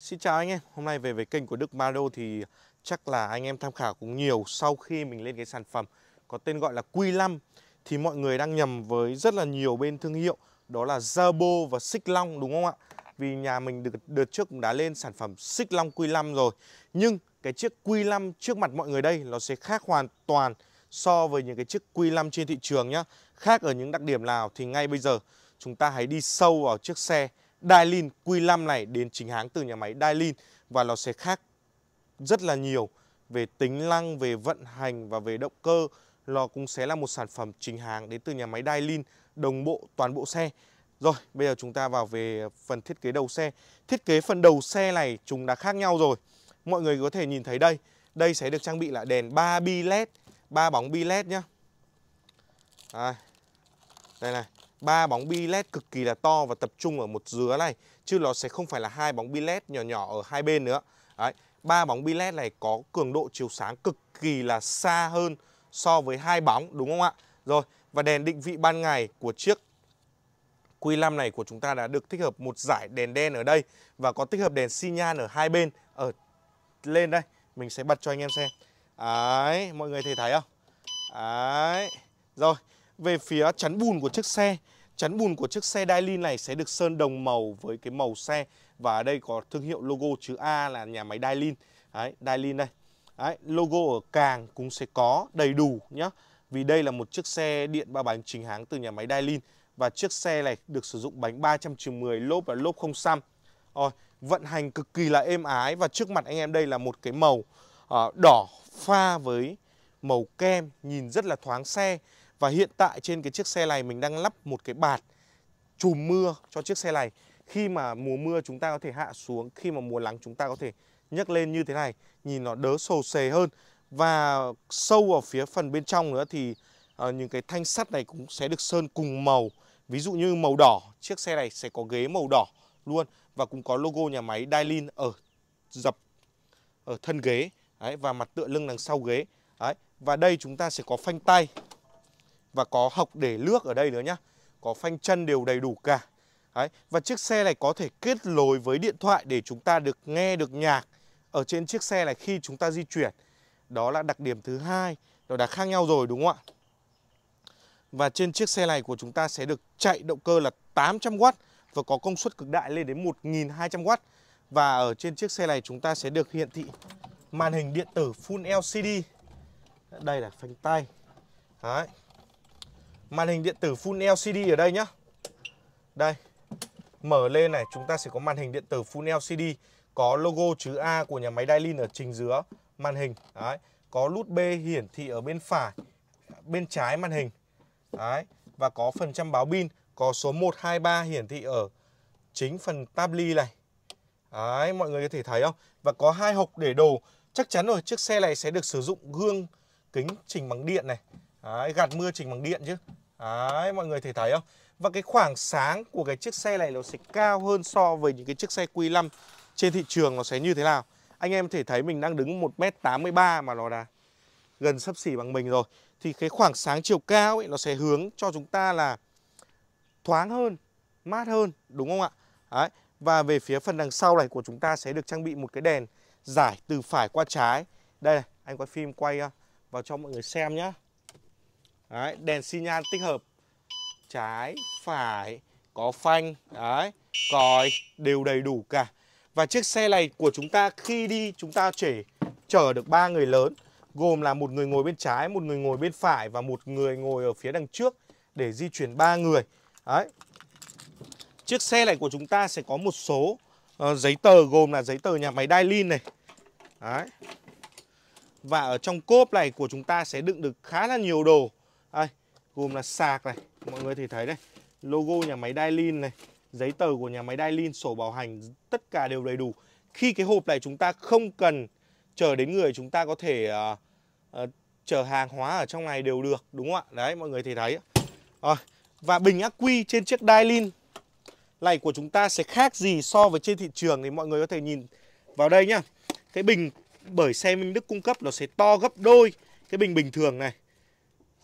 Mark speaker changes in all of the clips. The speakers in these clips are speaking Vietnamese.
Speaker 1: Xin chào anh em, hôm nay về với kênh của Đức Mado thì chắc là anh em tham khảo cũng nhiều sau khi mình lên cái sản phẩm có tên gọi là Q5 thì mọi người đang nhầm với rất là nhiều bên thương hiệu đó là Zerbo và Xích Long đúng không ạ? Vì nhà mình được đợt trước cũng đã lên sản phẩm Xích Long Q5 rồi nhưng cái chiếc Q5 trước mặt mọi người đây nó sẽ khác hoàn toàn so với những cái chiếc Q5 trên thị trường nhá. Khác ở những đặc điểm nào thì ngay bây giờ chúng ta hãy đi sâu vào chiếc xe Dailin Q5 này đến chính hãng từ nhà máy Dailin và nó sẽ khác rất là nhiều về tính năng, về vận hành và về động cơ. Nó cũng sẽ là một sản phẩm chính hãng đến từ nhà máy Dailin đồng bộ toàn bộ xe. Rồi, bây giờ chúng ta vào về phần thiết kế đầu xe. Thiết kế phần đầu xe này chúng đã khác nhau rồi. Mọi người có thể nhìn thấy đây. Đây sẽ được trang bị là đèn 3 bi LED, 3 bóng bi LED nhá. À, đây này, ba bóng bi led cực kỳ là to và tập trung ở một dứa này chứ nó sẽ không phải là hai bóng bi led nhỏ nhỏ ở hai bên nữa đấy ba bóng bi led này có cường độ chiếu sáng cực kỳ là xa hơn so với hai bóng đúng không ạ rồi và đèn định vị ban ngày của chiếc Q5 này của chúng ta đã được tích hợp một giải đèn đen ở đây và có tích hợp đèn xi nhan ở hai bên ở ờ, lên đây mình sẽ bật cho anh em xem đấy mọi người thấy thấy không đấy rồi về phía chắn bùn của chiếc xe, chắn bùn của chiếc xe Dailin này sẽ được sơn đồng màu với cái màu xe và ở đây có thương hiệu logo chữ A là nhà máy Dailin. Đấy, Dailin đây. Đấy, logo ở càng cũng sẽ có đầy đủ nhé Vì đây là một chiếc xe điện ba bánh chính hãng từ nhà máy Dailin và chiếc xe này được sử dụng bánh 310 lốp và lốp không xăm. Rồi, vận hành cực kỳ là êm ái và trước mặt anh em đây là một cái màu uh, đỏ pha với màu kem nhìn rất là thoáng xe và hiện tại trên cái chiếc xe này mình đang lắp một cái bạt chùm mưa cho chiếc xe này. Khi mà mùa mưa chúng ta có thể hạ xuống, khi mà mùa nắng chúng ta có thể nhấc lên như thế này, nhìn nó đỡ sồ sề hơn. Và sâu ở phía phần bên trong nữa thì uh, những cái thanh sắt này cũng sẽ được sơn cùng màu. Ví dụ như màu đỏ, chiếc xe này sẽ có ghế màu đỏ luôn và cũng có logo nhà máy Dailin ở dập ở thân ghế đấy, và mặt tựa lưng đằng sau ghế đấy. và đây chúng ta sẽ có phanh tay và có học để nước ở đây nữa nhá có phanh chân đều đầy đủ cả Đấy. và chiếc xe này có thể kết nối với điện thoại để chúng ta được nghe được nhạc ở trên chiếc xe này khi chúng ta di chuyển đó là đặc điểm thứ hai nó đã khác nhau rồi đúng không ạ và trên chiếc xe này của chúng ta sẽ được chạy động cơ là 800W và có công suất cực đại lên đến 1200W và ở trên chiếc xe này chúng ta sẽ được hiển thị màn hình điện tử Full LCD Đây là phanh tay Đấy Màn hình điện tử Full LCD ở đây nhá. Đây. Mở lên này, chúng ta sẽ có màn hình điện tử Full LCD, có logo chữ A của nhà máy Dailin ở trình giữa màn hình. Đấy, có nút B hiển thị ở bên phải, bên trái màn hình. Đấy, và có phần trăm báo pin, có số 123 hiển thị ở chính phần tabli này. Đấy, mọi người có thể thấy không? Và có hai hộp để đồ. Chắc chắn rồi, chiếc xe này sẽ được sử dụng gương kính chỉnh bằng điện này. Đấy, gạt mưa chỉnh bằng điện chứ Đấy, mọi người thể thấy không Và cái khoảng sáng của cái chiếc xe này nó sẽ cao hơn so với những cái chiếc xe Q5 Trên thị trường nó sẽ như thế nào Anh em thể thấy mình đang đứng 1m83 mà nó là gần sấp xỉ bằng mình rồi Thì cái khoảng sáng chiều cao ấy, nó sẽ hướng cho chúng ta là thoáng hơn, mát hơn đúng không ạ Đấy. Và về phía phần đằng sau này của chúng ta sẽ được trang bị một cái đèn giải từ phải qua trái Đây này, anh quay phim quay à, vào cho mọi người xem nhé Đấy, đèn xi nhan tích hợp trái phải có phanh đấy còi đều đầy đủ cả và chiếc xe này của chúng ta khi đi chúng ta chỉ chở được ba người lớn gồm là một người ngồi bên trái một người ngồi bên phải và một người ngồi ở phía đằng trước để di chuyển ba người đấy chiếc xe này của chúng ta sẽ có một số uh, giấy tờ gồm là giấy tờ nhà máy Dailin này đấy và ở trong cốp này của chúng ta sẽ đựng được khá là nhiều đồ đây, gồm là sạc này mọi người thì thấy đây logo nhà máy Dailin này giấy tờ của nhà máy Dailin sổ bảo hành tất cả đều đầy đủ khi cái hộp này chúng ta không cần chờ đến người chúng ta có thể uh, uh, chở hàng hóa ở trong này đều được đúng không ạ đấy mọi người thì thấy rồi và bình ắc quy trên chiếc Dailin này của chúng ta sẽ khác gì so với trên thị trường thì mọi người có thể nhìn vào đây nhá cái bình bởi xe Minh Đức cung cấp nó sẽ to gấp đôi cái bình bình thường này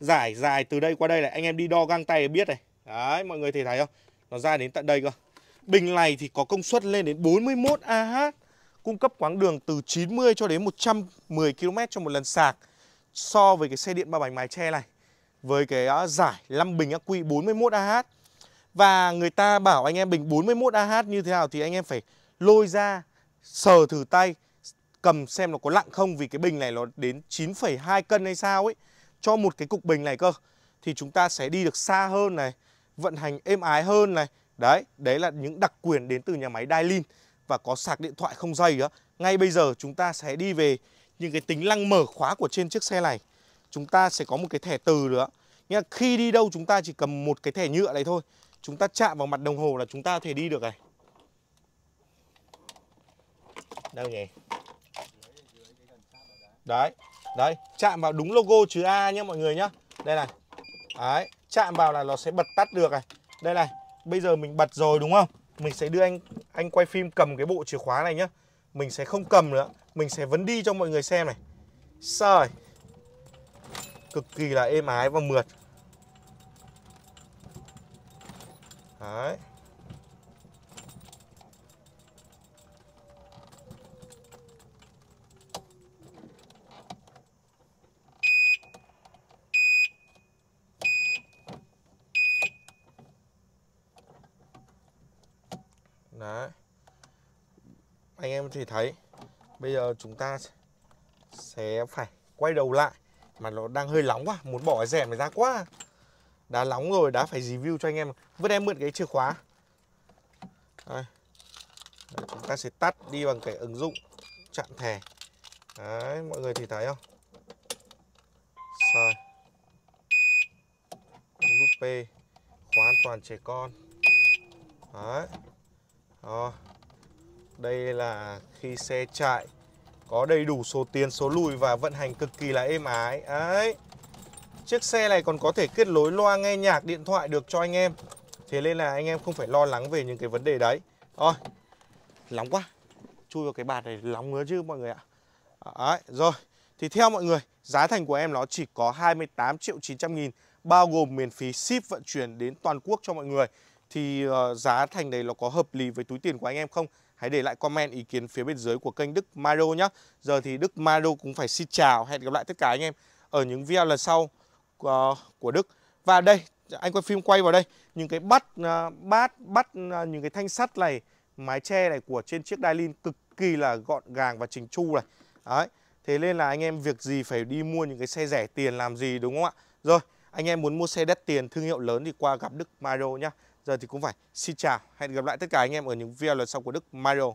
Speaker 1: dài dài từ đây qua đây này Anh em đi đo găng tay biết này Đấy mọi người thì thấy không Nó ra đến tận đây cơ Bình này thì có công suất lên đến 41 AH Cung cấp quãng đường từ 90 cho đến 110 km cho một lần sạc So với cái xe điện ba bánh mái tre này Với cái giải 5 bình ắc quy 41 AH Và người ta bảo anh em bình 41 AH như thế nào Thì anh em phải lôi ra sờ thử tay cầm xem nó có lặng không vì cái bình này nó đến 9,2 cân hay sao ấy cho một cái cục bình này cơ thì chúng ta sẽ đi được xa hơn này, vận hành êm ái hơn này. Đấy, đấy là những đặc quyền đến từ nhà máy Dailin và có sạc điện thoại không dây đó. Ngay bây giờ chúng ta sẽ đi về những cái tính năng mở khóa của trên chiếc xe này. Chúng ta sẽ có một cái thẻ từ nữa. Nghĩa khi đi đâu chúng ta chỉ cầm một cái thẻ nhựa này thôi. Chúng ta chạm vào mặt đồng hồ là chúng ta có thể đi được này. Đâu nhỉ? Đấy, Đấy, chạm vào đúng logo chữ A nhé mọi người nhá. Đây này. Đấy, chạm vào là nó sẽ bật tắt được này. Đây này, bây giờ mình bật rồi đúng không? Mình sẽ đưa anh anh quay phim cầm cái bộ chìa khóa này nhá. Mình sẽ không cầm nữa, mình sẽ vấn đi cho mọi người xem này. Rồi. Cực kỳ là êm ái và mượt. Đấy. em thì thấy bây giờ chúng ta sẽ phải quay đầu lại mà nó đang hơi nóng quá muốn bỏ cái rèm này ra quá đã nóng rồi đã phải review cho anh em vứt em mượn cái chìa khóa Đây. Đấy, chúng ta sẽ tắt đi bằng cái ứng dụng chặn thẻ Đấy, mọi người thì thấy không? Rồi. Nút P khóa an toàn trẻ con. Đấy. Rồi. Đây là khi xe chạy có đầy đủ số tiến số lùi và vận hành cực kỳ là êm ái. Đấy. Chiếc xe này còn có thể kết nối loa nghe nhạc điện thoại được cho anh em. Thế nên là anh em không phải lo lắng về những cái vấn đề đấy. Rồi. Nóng quá. Chui vào cái bạt này nóng nữa chứ mọi người ạ. Đấy, rồi. Thì theo mọi người, giá thành của em nó chỉ có 28 triệu 900 nghìn bao gồm miễn phí ship vận chuyển đến toàn quốc cho mọi người thì uh, giá thành đấy nó có hợp lý với túi tiền của anh em không Hãy để lại comment ý kiến phía bên dưới của kênh Đức Mario nhé. Giờ thì Đức Mario cũng phải xin chào. Hẹn gặp lại tất cả anh em ở những video lần sau của, của Đức. Và đây, anh quay phim quay vào đây. Những cái bắt, bát, à, bắt à, những cái thanh sắt này, mái che này của trên chiếc Dailin cực kỳ là gọn gàng và chỉnh chu này. Đấy. Thế nên là anh em việc gì phải đi mua những cái xe rẻ tiền làm gì đúng không ạ? Rồi, anh em muốn mua xe đắt tiền thương hiệu lớn thì qua gặp Đức Mario nhá. Giờ thì cũng phải xin chào, hẹn gặp lại tất cả anh em ở những video lần sau của Đức Mario.